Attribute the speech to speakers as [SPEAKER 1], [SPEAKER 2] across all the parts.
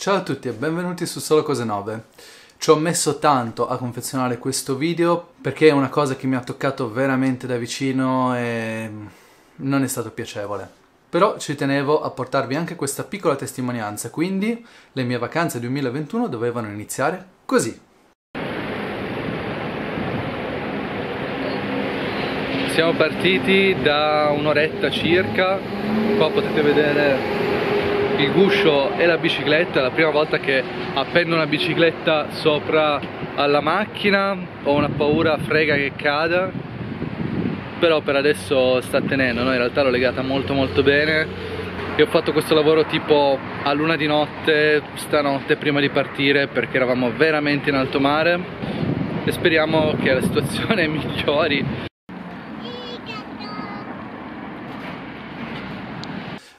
[SPEAKER 1] Ciao a tutti e benvenuti su Solo Cose 9. Ci ho messo tanto a confezionare questo video perché è una cosa che mi ha toccato veramente da vicino e non è stato piacevole. Però ci tenevo a portarvi anche questa piccola testimonianza, quindi le mie vacanze 2021 dovevano iniziare così. Siamo partiti da un'oretta circa, qua potete vedere il guscio e la bicicletta, è la prima volta che appendo una bicicletta sopra alla macchina, ho una paura frega che cada, però per adesso sta tenendo, no? in realtà l'ho legata molto molto bene e ho fatto questo lavoro tipo a luna di notte, stanotte prima di partire perché eravamo veramente in alto mare e speriamo che la situazione migliori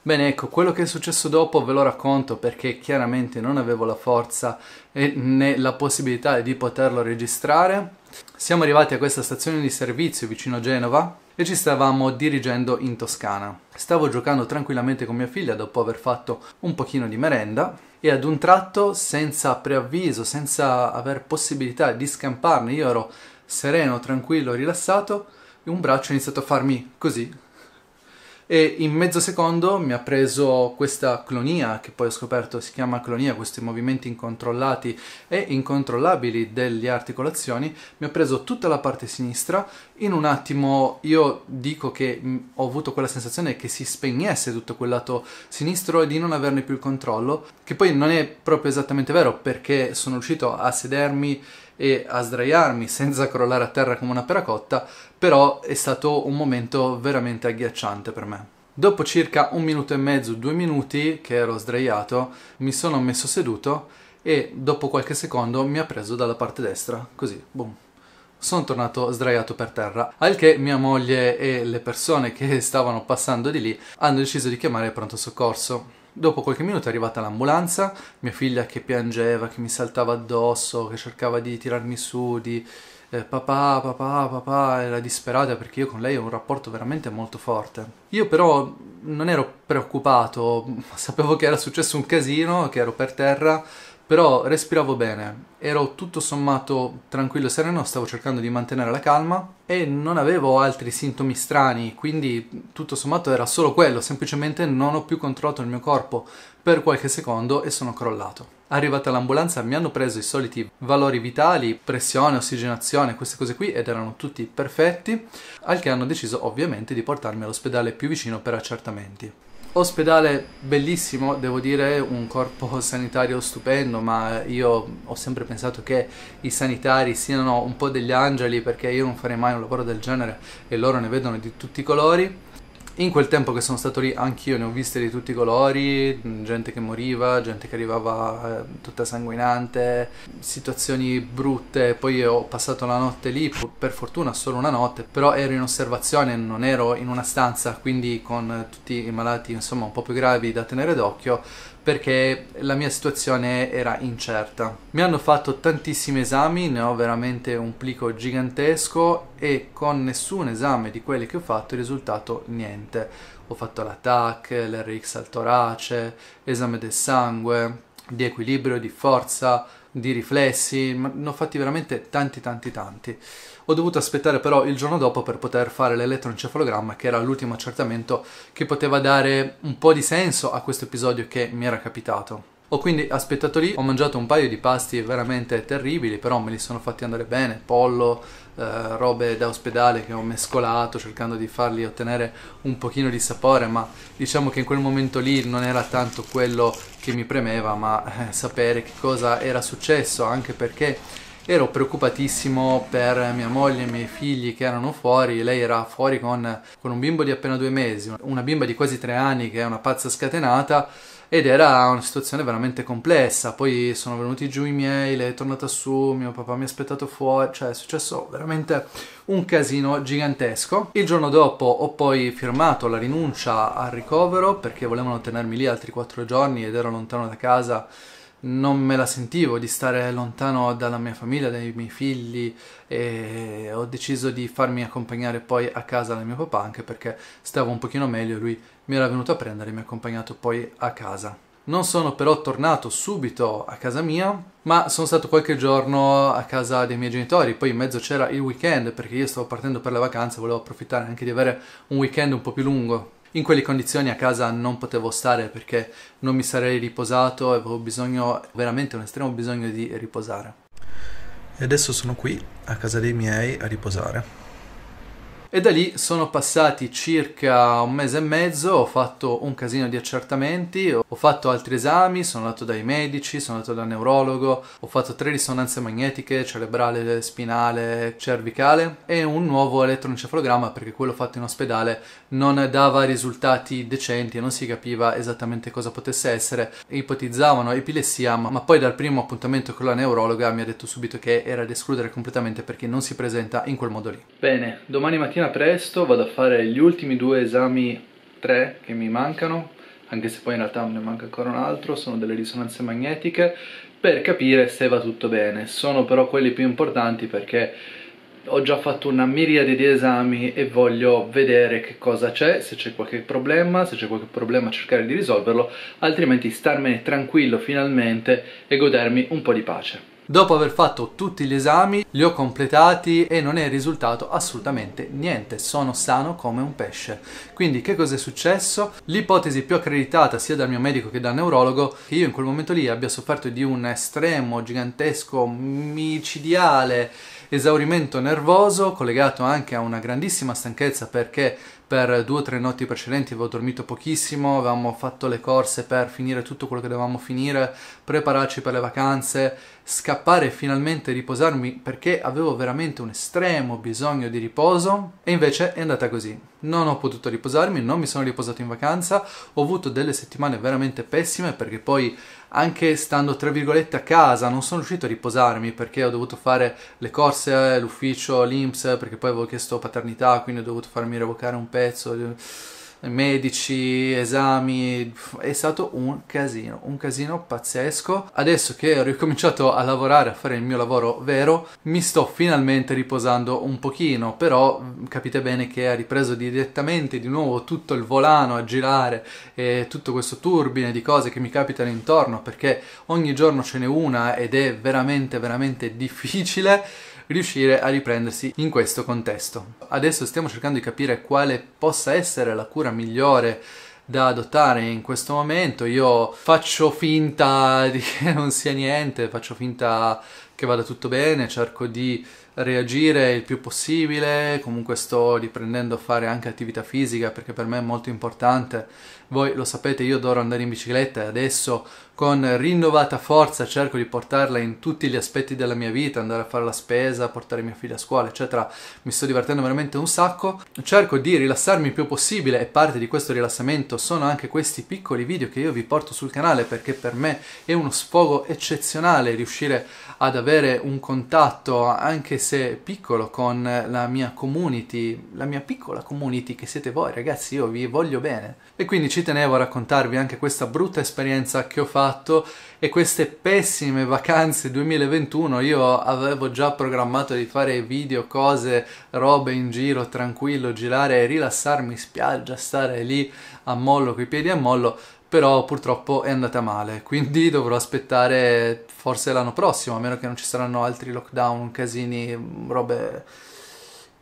[SPEAKER 1] Bene, ecco, quello che è successo dopo ve lo racconto perché chiaramente non avevo la forza né la possibilità di poterlo registrare. Siamo arrivati a questa stazione di servizio vicino a Genova e ci stavamo dirigendo in Toscana. Stavo giocando tranquillamente con mia figlia dopo aver fatto un pochino di merenda e ad un tratto, senza preavviso, senza aver possibilità di scamparne, io ero sereno, tranquillo, rilassato, e un braccio ha iniziato a farmi così e in mezzo secondo mi ha preso questa clonia che poi ho scoperto si chiama clonia, questi movimenti incontrollati e incontrollabili delle articolazioni, mi ha preso tutta la parte sinistra, in un attimo io dico che mm, ho avuto quella sensazione che si spegnesse tutto quel lato sinistro e di non averne più il controllo, che poi non è proprio esattamente vero perché sono riuscito a sedermi e a sdraiarmi senza crollare a terra come una peracotta, però è stato un momento veramente agghiacciante per me. Dopo circa un minuto e mezzo, due minuti che ero sdraiato, mi sono messo seduto e dopo qualche secondo mi ha preso dalla parte destra, così, boom sono tornato sdraiato per terra, al che mia moglie e le persone che stavano passando di lì hanno deciso di chiamare il pronto soccorso. Dopo qualche minuto è arrivata l'ambulanza, mia figlia che piangeva, che mi saltava addosso, che cercava di tirarmi su, di eh, papà, papà, papà, era disperata perché io con lei ho un rapporto veramente molto forte. Io però non ero preoccupato, sapevo che era successo un casino, che ero per terra, però respiravo bene, ero tutto sommato tranquillo e sereno, stavo cercando di mantenere la calma e non avevo altri sintomi strani, quindi tutto sommato era solo quello, semplicemente non ho più controllato il mio corpo per qualche secondo e sono crollato. Arrivata l'ambulanza mi hanno preso i soliti valori vitali, pressione, ossigenazione, queste cose qui ed erano tutti perfetti, al che hanno deciso ovviamente di portarmi all'ospedale più vicino per accertamenti. Ospedale bellissimo, devo dire, un corpo sanitario stupendo, ma io ho sempre pensato che i sanitari siano un po' degli angeli perché io non farei mai un lavoro del genere e loro ne vedono di tutti i colori. In quel tempo che sono stato lì anch'io ne ho viste di tutti i colori, gente che moriva, gente che arrivava eh, tutta sanguinante, situazioni brutte, poi ho passato la notte lì, per fortuna solo una notte, però ero in osservazione, non ero in una stanza, quindi con tutti i malati insomma un po' più gravi da tenere d'occhio, perché la mia situazione era incerta. Mi hanno fatto tantissimi esami, ne ho veramente un plico gigantesco e con nessun esame di quelli che ho fatto è risultato niente. Ho fatto la TAC, l'RX al torace, esame del sangue, di equilibrio, di forza, di riflessi, ne ho fatti veramente tanti tanti tanti. Ho dovuto aspettare però il giorno dopo per poter fare l'elettroencefalogramma che era l'ultimo accertamento che poteva dare un po' di senso a questo episodio che mi era capitato. Ho quindi aspettato lì, ho mangiato un paio di pasti veramente terribili, però me li sono fatti andare bene, pollo, eh, robe da ospedale che ho mescolato cercando di farli ottenere un pochino di sapore, ma diciamo che in quel momento lì non era tanto quello che mi premeva, ma eh, sapere che cosa era successo, anche perché ero preoccupatissimo per mia moglie e i miei figli che erano fuori, lei era fuori con, con un bimbo di appena due mesi, una bimba di quasi tre anni che è una pazza scatenata, ed era una situazione veramente complessa. Poi sono venuti giù i miei, lei è tornata su, mio papà mi ha aspettato fuori, cioè è successo veramente un casino gigantesco. Il giorno dopo ho poi firmato la rinuncia al ricovero perché volevano tenermi lì altri quattro giorni ed ero lontano da casa non me la sentivo di stare lontano dalla mia famiglia, dai miei figli e ho deciso di farmi accompagnare poi a casa da mio papà anche perché stavo un pochino meglio e lui mi era venuto a prendere e mi ha accompagnato poi a casa. Non sono però tornato subito a casa mia, ma sono stato qualche giorno a casa dei miei genitori, poi in mezzo c'era il weekend perché io stavo partendo per le vacanze, volevo approfittare anche di avere un weekend un po' più lungo in quelle condizioni a casa non potevo stare perché non mi sarei riposato e avevo bisogno, veramente un estremo bisogno di riposare. E adesso sono qui a casa dei miei a riposare. E da lì sono passati circa un mese e mezzo, ho fatto un casino di accertamenti, ho fatto altri esami, sono andato dai medici, sono andato dal neurologo, ho fatto tre risonanze magnetiche, cerebrale, spinale, cervicale e un nuovo elettroencefalogramma perché quello fatto in ospedale non dava risultati decenti e non si capiva esattamente cosa potesse essere. Ipotizzavano epilessia, ma poi dal primo appuntamento con la neurologa mi ha detto subito che era da escludere completamente perché non si presenta in quel modo lì. Bene, domani mattina mattina presto vado a fare gli ultimi due esami, tre, che mi mancano, anche se poi in realtà ne manca ancora un altro, sono delle risonanze magnetiche, per capire se va tutto bene. Sono però quelli più importanti perché ho già fatto una miriade di esami e voglio vedere che cosa c'è, se c'è qualche problema, se c'è qualche problema cercare di risolverlo, altrimenti starmene tranquillo finalmente e godermi un po' di pace. Dopo aver fatto tutti gli esami, li ho completati e non è risultato assolutamente niente, sono sano come un pesce. Quindi che cosa è successo? L'ipotesi più accreditata sia dal mio medico che dal neurologo che io in quel momento lì abbia sofferto di un estremo, gigantesco, micidiale esaurimento nervoso collegato anche a una grandissima stanchezza perché per due o tre notti precedenti avevo dormito pochissimo, avevamo fatto le corse per finire tutto quello che dovevamo finire, prepararci per le vacanze, scappare e finalmente riposarmi perché avevo veramente un estremo bisogno di riposo e invece è andata così. Non ho potuto riposarmi, non mi sono riposato in vacanza, ho avuto delle settimane veramente pessime perché poi anche stando tra virgolette a casa non sono riuscito a riposarmi perché ho dovuto fare le corse, l'ufficio, l'Inps perché poi avevo chiesto paternità quindi ho dovuto farmi revocare un pezzo pezzo, medici, esami, è stato un casino, un casino pazzesco. Adesso che ho ricominciato a lavorare, a fare il mio lavoro vero, mi sto finalmente riposando un pochino, però mm, capite bene che ha ripreso direttamente di nuovo tutto il volano a girare e tutto questo turbine di cose che mi capitano intorno, perché ogni giorno ce n'è una ed è veramente veramente difficile riuscire a riprendersi in questo contesto. Adesso stiamo cercando di capire quale possa essere la cura migliore da adottare in questo momento. Io faccio finta di che non sia niente, faccio finta che vada tutto bene, cerco di reagire il più possibile, comunque sto riprendendo a fare anche attività fisica perché per me è molto importante. Voi lo sapete, io adoro andare in bicicletta e adesso con rinnovata forza cerco di portarla in tutti gli aspetti della mia vita, andare a fare la spesa, portare mia figlia a scuola, eccetera. Mi sto divertendo veramente un sacco. Cerco di rilassarmi il più possibile e parte di questo rilassamento sono anche questi piccoli video che io vi porto sul canale perché per me è uno sfogo eccezionale riuscire ad avere un contatto anche se interesse piccolo con la mia community, la mia piccola community che siete voi ragazzi, io vi voglio bene. E quindi ci tenevo a raccontarvi anche questa brutta esperienza che ho fatto e queste pessime vacanze 2021, io avevo già programmato di fare video, cose, robe in giro, tranquillo, girare, rilassarmi in spiaggia, stare lì a mollo, coi piedi a mollo, però purtroppo è andata male, quindi dovrò aspettare forse l'anno prossimo, a meno che non ci saranno altri lockdown, casini, robe...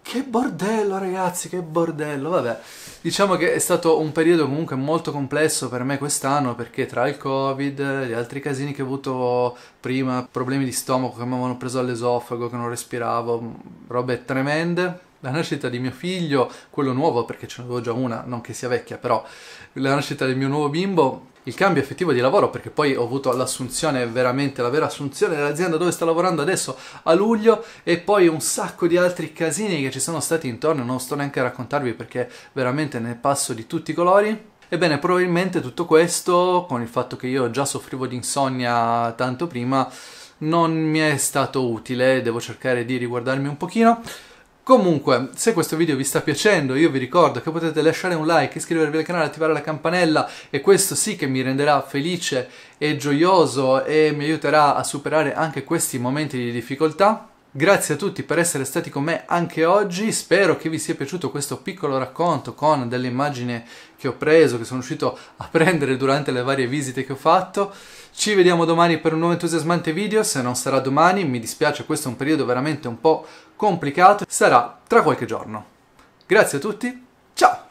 [SPEAKER 1] Che bordello ragazzi, che bordello, vabbè. Diciamo che è stato un periodo comunque molto complesso per me quest'anno perché tra il covid, gli altri casini che ho avuto prima, problemi di stomaco che mi avevano preso all'esofago, che non respiravo, robe tremende, la nascita di mio figlio, quello nuovo perché ce n'avevo già una, non che sia vecchia, però la nascita del mio nuovo bimbo, il cambio effettivo di lavoro perché poi ho avuto l'assunzione, veramente la vera assunzione dell'azienda dove sto lavorando adesso a luglio e poi un sacco di altri casini che ci sono stati intorno, non sto neanche a raccontarvi perché veramente ne passo di tutti i colori. Ebbene, probabilmente tutto questo, con il fatto che io già soffrivo di insonnia tanto prima, non mi è stato utile, devo cercare di riguardarmi un pochino. Comunque, se questo video vi sta piacendo, io vi ricordo che potete lasciare un like, iscrivervi al canale, attivare la campanella e questo sì che mi renderà felice e gioioso e mi aiuterà a superare anche questi momenti di difficoltà. Grazie a tutti per essere stati con me anche oggi, spero che vi sia piaciuto questo piccolo racconto con delle immagini che ho preso, che sono riuscito a prendere durante le varie visite che ho fatto. Ci vediamo domani per un nuovo entusiasmante video, se non sarà domani, mi dispiace, questo è un periodo veramente un po' complicato, sarà tra qualche giorno. Grazie a tutti, ciao!